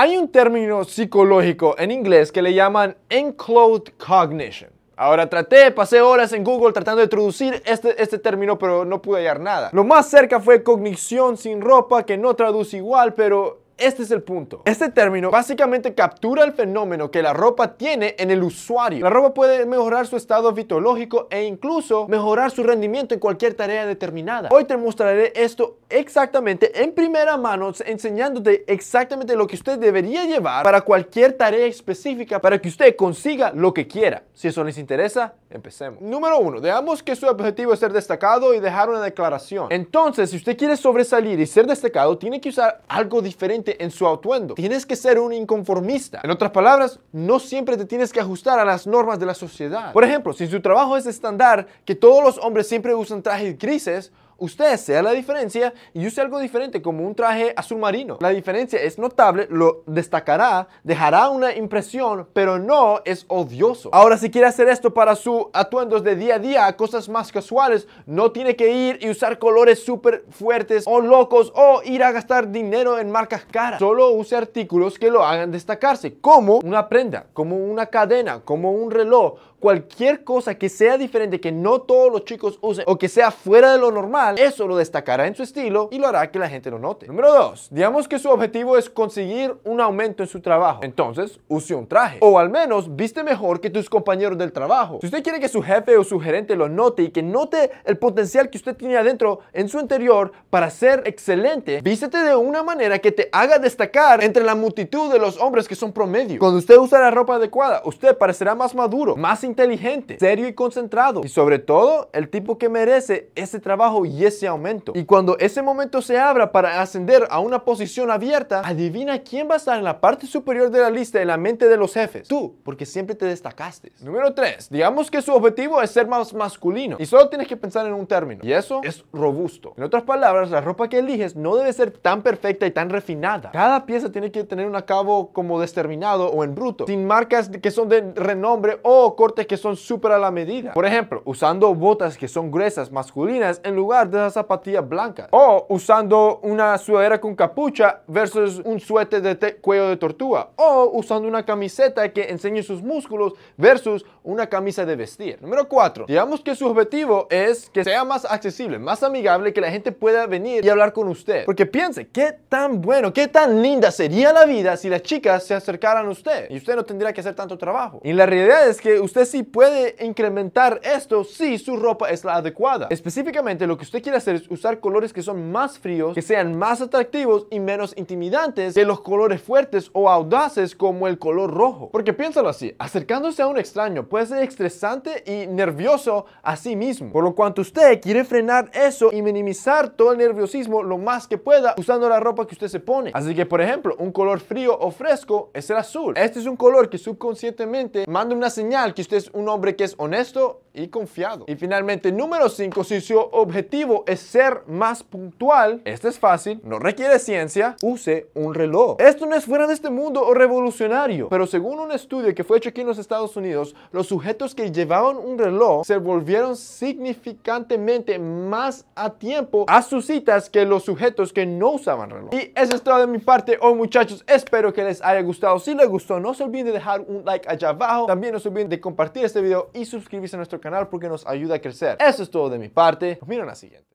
Hay un término psicológico en inglés que le llaman Enclothed cognition. Ahora traté, pasé horas en Google tratando de traducir este, este término, pero no pude hallar nada. Lo más cerca fue cognición sin ropa, que no traduce igual, pero este es el punto. Este término básicamente captura el fenómeno que la ropa tiene en el usuario. La ropa puede mejorar su estado fitológico e incluso mejorar su rendimiento en cualquier tarea determinada. Hoy te mostraré esto exactamente en primera mano, enseñándote exactamente lo que usted debería llevar para cualquier tarea específica para que usted consiga lo que quiera. Si eso les interesa, empecemos. Número uno, dejamos que su objetivo es ser destacado y dejar una declaración. Entonces, si usted quiere sobresalir y ser destacado, tiene que usar algo diferente en su atuendo. Tienes que ser un inconformista. En otras palabras, no siempre te tienes que ajustar a las normas de la sociedad. Por ejemplo, si su trabajo es estándar, que todos los hombres siempre usan trajes grises, usted sea la diferencia y use algo diferente como un traje azul marino. La diferencia es notable, lo destacará, dejará una impresión, pero no es odioso. Ahora si quiere hacer esto para su atuendos de día a día, cosas más casuales, no tiene que ir y usar colores súper fuertes o locos o ir a gastar dinero en marcas caras. Solo use artículos que lo hagan destacarse, como una prenda, como una cadena, como un reloj, cualquier cosa que sea diferente, que no todos los chicos usen o que sea fuera de lo normal, eso lo destacará en su estilo y lo hará que la gente lo note. Número 2. Digamos que su objetivo es conseguir un aumento en su trabajo. Entonces, use un traje. O al menos, viste mejor que tus compañeros del trabajo. Si usted quiere que su jefe o su gerente lo note y que note el potencial que usted tiene adentro en su interior para ser excelente, vístete de una manera que te haga destacar entre la multitud de los hombres que son promedio. Cuando usted usa la ropa adecuada, usted parecerá más maduro, más inteligente, serio y concentrado. Y sobre todo, el tipo que merece ese trabajo y ese aumento. Y cuando ese momento se abra para ascender a una posición abierta, adivina quién va a estar en la parte superior de la lista en la mente de los jefes. Tú, porque siempre te destacaste. Número 3. Digamos que su objetivo es ser más masculino. Y solo tienes que pensar en un término. Y eso es robusto. En otras palabras, la ropa que eliges no debe ser tan perfecta y tan refinada. Cada pieza tiene que tener un acabo como determinado o en bruto, sin marcas que son de renombre o cortes que son súper a la medida. Por ejemplo, usando botas que son gruesas masculinas en lugar de las zapatillas blancas. O usando una sudadera con capucha versus un suéter de cuello de tortuga. O usando una camiseta que enseñe sus músculos versus una camisa de vestir. Número 4. Digamos que su objetivo es que sea más accesible, más amigable, que la gente pueda venir y hablar con usted. Porque piense, qué tan bueno, qué tan linda sería la vida si las chicas se acercaran a usted. Y usted no tendría que hacer tanto trabajo. Y la realidad es que usted si puede incrementar esto si su ropa es la adecuada. Específicamente lo que usted quiere hacer es usar colores que son más fríos, que sean más atractivos y menos intimidantes que los colores fuertes o audaces como el color rojo. Porque piénsalo así, acercándose a un extraño puede ser estresante y nervioso a sí mismo. Por lo cuanto usted quiere frenar eso y minimizar todo el nerviosismo lo más que pueda usando la ropa que usted se pone. Así que por ejemplo, un color frío o fresco es el azul. Este es un color que subconscientemente manda una señal que usted es un hombre que es honesto y confiado. Y finalmente, número 5, si su objetivo es ser más puntual, este es fácil, no requiere ciencia, use un reloj. Esto no es fuera de este mundo o revolucionario, pero según un estudio que fue hecho aquí en los Estados Unidos, los sujetos que llevaban un reloj se volvieron significantemente más a tiempo a sus citas que los sujetos que no usaban reloj. Y eso es todo de mi parte hoy, muchachos. Espero que les haya gustado. Si les gustó, no se olviden de dejar un like allá abajo. También no se olviden de compartir este video y suscribirse a nuestro canal canal porque nos ayuda a crecer. Eso es todo de mi parte. Nos la siguiente.